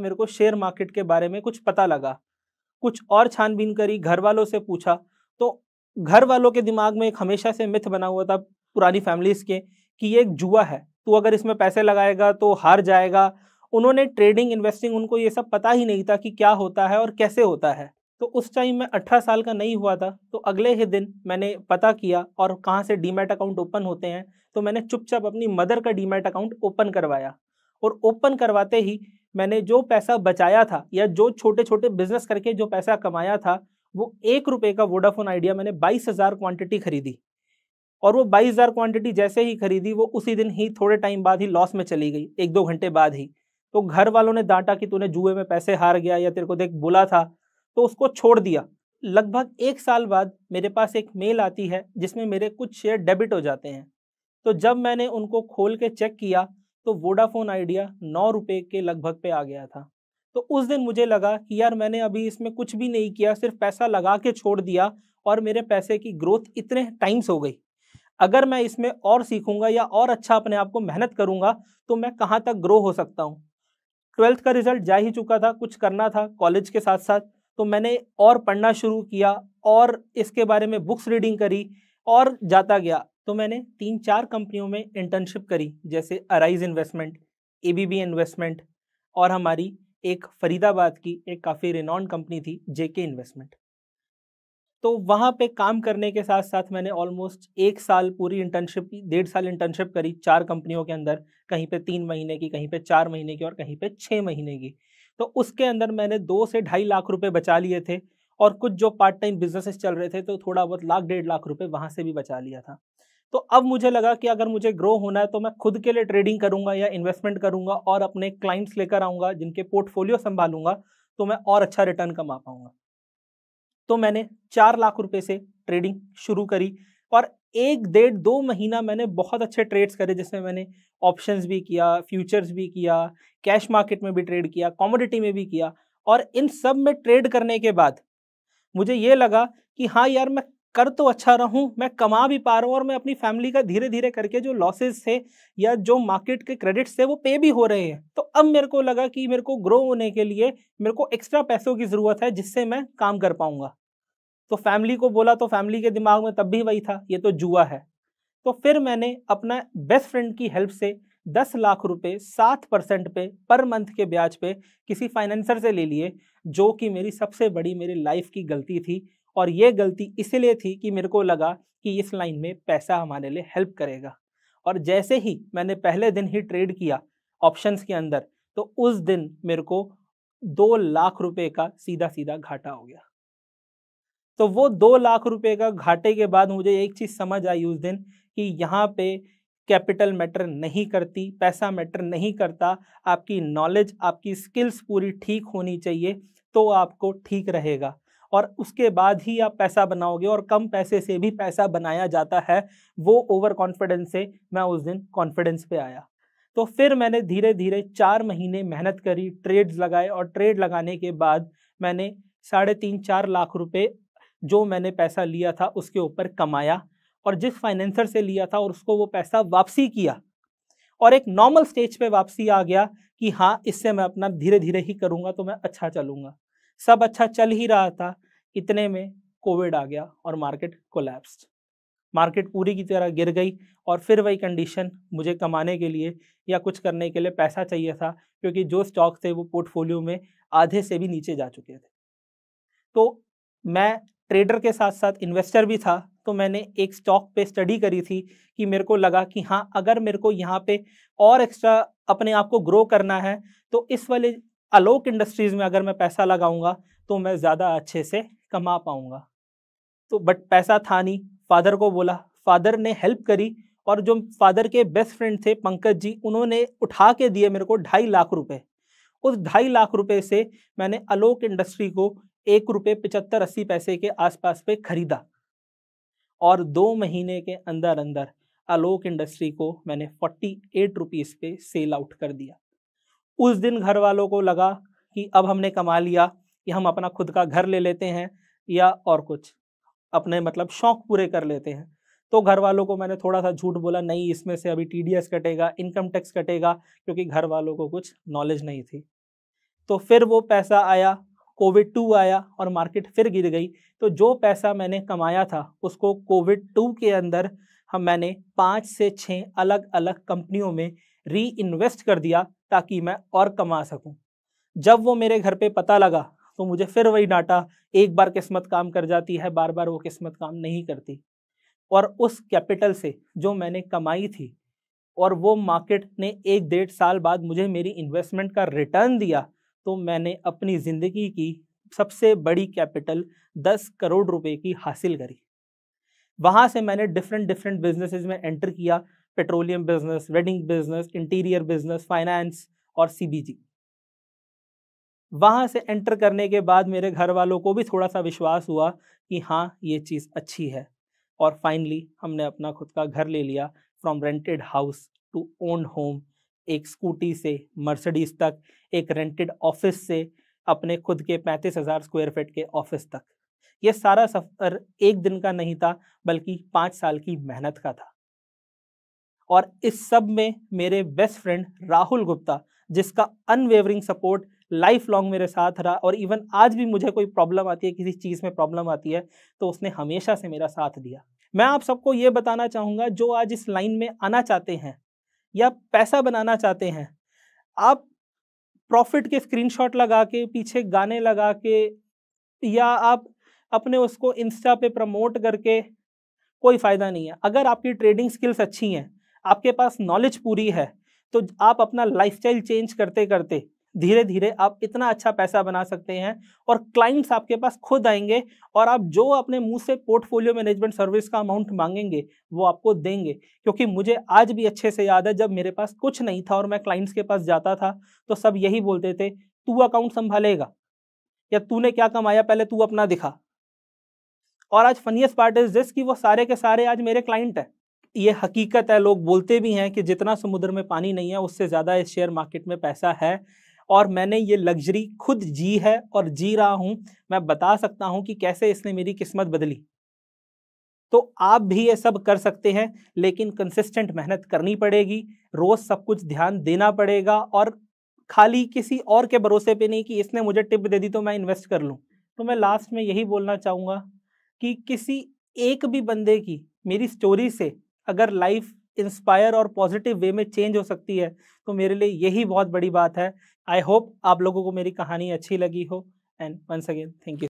मेरे को share market के बारे में कुछ पता लगा कुछ और छानबीन करी घर वालों से पूछा तो घर वालों के दिमाग में एक हमेशा से मिथ बना हुआ था पुरानी फैमिलीज के कि ये एक जुआ है तू अगर इसमें पैसे लगाएगा तो हार जाएगा उन्होंने ट्रेडिंग इन्वेस्टिंग उनको ये सब पता ही नहीं था कि क्या होता है और कैसे होता है तो उस टाइम मैं अठारह साल का नहीं हुआ था तो अगले ही दिन मैंने पता किया और कहाँ से डीमेट अकाउंट ओपन होते हैं तो मैंने चुपचाप अपनी मदर का डीमेट अकाउंट ओपन करवाया और ओपन करवाते ही मैंने जो पैसा बचाया था या जो छोटे छोटे बिजनेस करके जो पैसा कमाया था वो एक रुपये का वोडाफोन आइडिया मैंने बाईस हज़ार क्वान्टिटी खरीदी और वो बाईस हज़ार क्वान्टिटी जैसे ही खरीदी वो उसी दिन ही थोड़े टाइम बाद ही लॉस में चली गई एक दो घंटे बाद ही तो घर वालों ने डांटा कि तूने जुए में पैसे हार गया या तेरे को देख बुला था तो उसको छोड़ दिया लगभग एक साल बाद मेरे पास एक मेल आती है जिसमें मेरे कुछ शेयर डेबिट हो जाते हैं तो जब मैंने उनको खोल के चेक किया तो वोडाफोन आइडिया नौ रुपये के लगभग पे आ गया था तो उस दिन मुझे लगा कि यार मैंने अभी इसमें कुछ भी नहीं किया सिर्फ पैसा लगा के छोड़ दिया और मेरे पैसे की ग्रोथ इतने टाइम्स हो गई अगर मैं इसमें और सीखूंगा या और अच्छा अपने आप को मेहनत करूंगा तो मैं कहाँ तक ग्रो हो सकता हूँ ट्वेल्थ का रिजल्ट जा ही चुका था कुछ करना था कॉलेज के साथ साथ तो मैंने और पढ़ना शुरू किया और इसके बारे में बुक्स रीडिंग करी और जाता गया तो मैंने तीन चार कंपनियों में इंटर्नशिप करी जैसे अराइज इन्वेस्टमेंट ए इन्वेस्टमेंट और हमारी एक फरीदाबाद की एक काफ़ी रिनॉन्ड कंपनी थी जेके इन्वेस्टमेंट तो वहाँ पे काम करने के साथ साथ मैंने ऑलमोस्ट एक साल पूरी इंटर्नशिप डेढ़ साल इंटर्नशिप करी चार कंपनियों के अंदर कहीं पे तीन महीने की कहीं पे चार महीने की और कहीं पे छः महीने की तो उसके अंदर मैंने दो से ढाई लाख रुपए बचा लिए थे और कुछ जो पार्ट टाइम बिजनेसेस चल रहे थे तो थोड़ा बहुत लाख डेढ़ लाख रुपये वहाँ से भी बचा लिया था तो अब मुझे लगा कि अगर मुझे ग्रो होना है तो मैं खुद के लिए ट्रेडिंग करूंगा या इन्वेस्टमेंट करूंगा और अपने क्लाइंट्स लेकर आऊंगा जिनके पोर्टफोलियो संभालूंगा तो मैं और अच्छा रिटर्न कमा पाऊंगा तो मैंने चार लाख रुपए से ट्रेडिंग शुरू करी और एक डेढ़ दो महीना मैंने बहुत अच्छे ट्रेड्स करे जिसमें मैंने ऑप्शंस भी किया फ्यूचर्स भी किया कैश मार्केट में भी ट्रेड किया कॉमोडिटी में भी किया और इन सब में ट्रेड करने के बाद मुझे ये लगा कि हाँ यार मैं कर तो अच्छा रहूं मैं कमा भी पा रहा हूँ और मैं अपनी फैमिली का धीरे धीरे करके जो लॉसेस थे या जो मार्केट के क्रेडिट्स थे वो पे भी हो रहे हैं तो अब मेरे को लगा कि मेरे को ग्रो होने के लिए मेरे को एक्स्ट्रा पैसों की ज़रूरत है जिससे मैं काम कर पाऊँगा तो फैमिली को बोला तो फैमिली के दिमाग में तब भी वही था ये तो जुआ है तो फिर मैंने अपना बेस्ट फ्रेंड की हेल्प से दस लाख रुपए सात परसेंट पे पर मंथ के ब्याज पे किसी फाइनेंसर से ले लिए जो कि मेरी सबसे बड़ी मेरी लाइफ की गलती थी और ये गलती इसलिए थी कि मेरे को लगा कि इस लाइन में पैसा हमारे लिए हेल्प करेगा और जैसे ही मैंने पहले दिन ही ट्रेड किया ऑप्शंस के अंदर तो उस दिन मेरे को दो लाख रुपए का सीधा सीधा घाटा हो गया तो वो दो लाख रुपए का घाटे के बाद मुझे एक चीज़ समझ आई उस दिन कि यहाँ पे कैपिटल मैटर नहीं करती पैसा मैटर नहीं करता आपकी नॉलेज आपकी स्किल्स पूरी ठीक होनी चाहिए तो आपको ठीक रहेगा और उसके बाद ही आप पैसा बनाओगे और कम पैसे से भी पैसा बनाया जाता है वो ओवर कॉन्फिडेंस से मैं उस दिन कॉन्फिडेंस पे आया तो फिर मैंने धीरे धीरे चार महीने मेहनत करी ट्रेड्स लगाए और ट्रेड लगाने के बाद मैंने साढ़े तीन चार लाख रुपए जो मैंने पैसा लिया था उसके ऊपर कमाया और जिस फाइनेंसर से लिया था और उसको वो पैसा वापसी किया और एक नॉर्मल स्टेज पे वापसी आ गया कि हाँ इससे मैं अपना धीरे धीरे ही करूँगा तो मैं अच्छा चलूँगा सब अच्छा चल ही रहा था इतने में कोविड आ गया और मार्केट कोलैप्स्ड मार्केट पूरी की तरह गिर गई और फिर वही कंडीशन मुझे कमाने के लिए या कुछ करने के लिए पैसा चाहिए था क्योंकि जो स्टॉक थे वो पोर्टफोलियो में आधे से भी नीचे जा चुके थे तो मैं ट्रेडर के साथ साथ इन्वेस्टर भी था तो मैंने एक स्टॉक पे स्टडी करी थी कि मेरे को लगा कि हाँ अगर मेरे को यहाँ पे और एक्स्ट्रा अपने आप को ग्रो करना है तो इस वाले अलोक इंडस्ट्रीज़ में अगर मैं पैसा लगाऊंगा तो मैं ज़्यादा अच्छे से कमा पाऊंगा तो बट पैसा था नहीं फादर को बोला फादर ने हेल्प करी और जो फादर के बेस्ट फ्रेंड थे पंकज जी उन्होंने उठा के दिए मेरे को ढाई लाख रुपए उस ढाई लाख रुपए से मैंने अलोक इंडस्ट्री को एक रुपये पचहत्तर अस्सी पैसे के आसपास पे खरीदा और दो महीने के अंदर अंदर आलोक इंडस्ट्री को मैंने फोर्टी एट रुपीज़ पे सेल आउट कर दिया उस दिन घर वालों को लगा कि अब हमने कमा लिया कि हम अपना खुद का घर ले लेते हैं या और कुछ अपने मतलब शौक पूरे कर लेते हैं तो घर वालों को मैंने थोड़ा सा झूठ बोला नहीं इसमें से अभी टी कटेगा इनकम टैक्स कटेगा क्योंकि घर वालों को कुछ नॉलेज नहीं थी तो फिर वो पैसा आया कोविड टू आया और मार्केट फिर गिर गई तो जो पैसा मैंने कमाया था उसको कोविड टू के अंदर हम मैंने पाँच से छः अलग अलग कंपनियों में री इन्वेस्ट कर दिया ताकि मैं और कमा सकूं जब वो मेरे घर पे पता लगा तो मुझे फिर वही डाटा एक बार किस्मत काम कर जाती है बार बार वो किस्मत काम नहीं करती और उस कैपिटल से जो मैंने कमाई थी और वो मार्केट ने एक डेढ़ साल बाद मुझे मेरी इन्वेस्टमेंट का रिटर्न दिया तो मैंने अपनी ज़िंदगी की सबसे बड़ी कैपिटल दस करोड़ रुपए की हासिल करी वहाँ से मैंने डिफरेंट डिफरेंट बिजनेसेस में एंटर किया petroleum business wedding business interior business finance और सीबीजी वहाँ से एंटर करने के बाद मेरे घर वालों को भी थोड़ा सा विश्वास हुआ कि हाँ ये चीज़ अच्छी है और फाइनली हमने अपना खुद का घर ले लिया from rented house to own home एक स्कूटी से मर्सडीज तक एक रेंटेड ऑफिस से अपने खुद के पैंतीस हज़ार स्क्वायर फिट के ऑफिस तक ये सारा सफ़र एक दिन का नहीं था बल्कि पाँच साल की मेहनत का था और इस सब में मेरे बेस्ट फ्रेंड राहुल गुप्ता जिसका अनवेवरिंग सपोर्ट लाइफ लॉन्ग मेरे साथ रहा और इवन आज भी मुझे कोई प्रॉब्लम आती है किसी चीज़ में प्रॉब्लम आती है तो उसने हमेशा से मेरा साथ दिया मैं आप सबको ये बताना चाहूँगा जो आज इस लाइन में आना चाहते हैं या पैसा बनाना चाहते हैं आप प्रॉफिट के स्क्रीनशॉट लगा के पीछे गाने लगा के या आप अपने उसको इंस्टा पे प्रमोट करके कोई फ़ायदा नहीं है अगर आपकी ट्रेडिंग स्किल्स अच्छी हैं आपके पास नॉलेज पूरी है तो आप अपना लाइफस्टाइल चेंज करते करते धीरे धीरे आप इतना अच्छा पैसा बना सकते हैं और क्लाइंट्स आपके पास खुद आएंगे और आप जो अपने मुंह से पोर्टफोलियो मैनेजमेंट सर्विस का अमाउंट मांगेंगे वो आपको देंगे क्योंकि मुझे आज भी अच्छे से याद है जब मेरे पास कुछ नहीं था और मैं क्लाइंट्स के पास जाता था तो सब यही बोलते थे तू अकाउंट संभालेगा या तूने क्या कमाया पहले तू अपना दिखा और आज फनीस्ट पार्ट इज दिस की वो सारे के सारे आज मेरे क्लाइंट हैं ये हकीकत है लोग बोलते भी हैं कि जितना समुद्र में पानी नहीं है उससे ज़्यादा इस शेयर मार्केट में पैसा है और मैंने ये लग्जरी खुद जी है और जी रहा हूँ मैं बता सकता हूँ कि कैसे इसने मेरी किस्मत बदली तो आप भी ये सब कर सकते हैं लेकिन कंसिस्टेंट मेहनत करनी पड़ेगी रोज़ सब कुछ ध्यान देना पड़ेगा और खाली किसी और के भरोसे पे नहीं कि इसने मुझे टिप दे दी तो मैं इन्वेस्ट कर लूँ तो मैं लास्ट में यही बोलना चाहूँगा कि किसी एक भी बंदे की मेरी स्टोरी से अगर लाइफ इंस्पायर और पॉजिटिव वे में चेंज हो सकती है तो मेरे लिए यही बहुत बड़ी बात है आई होप आप लोगों को मेरी कहानी अच्छी लगी हो and once again thank you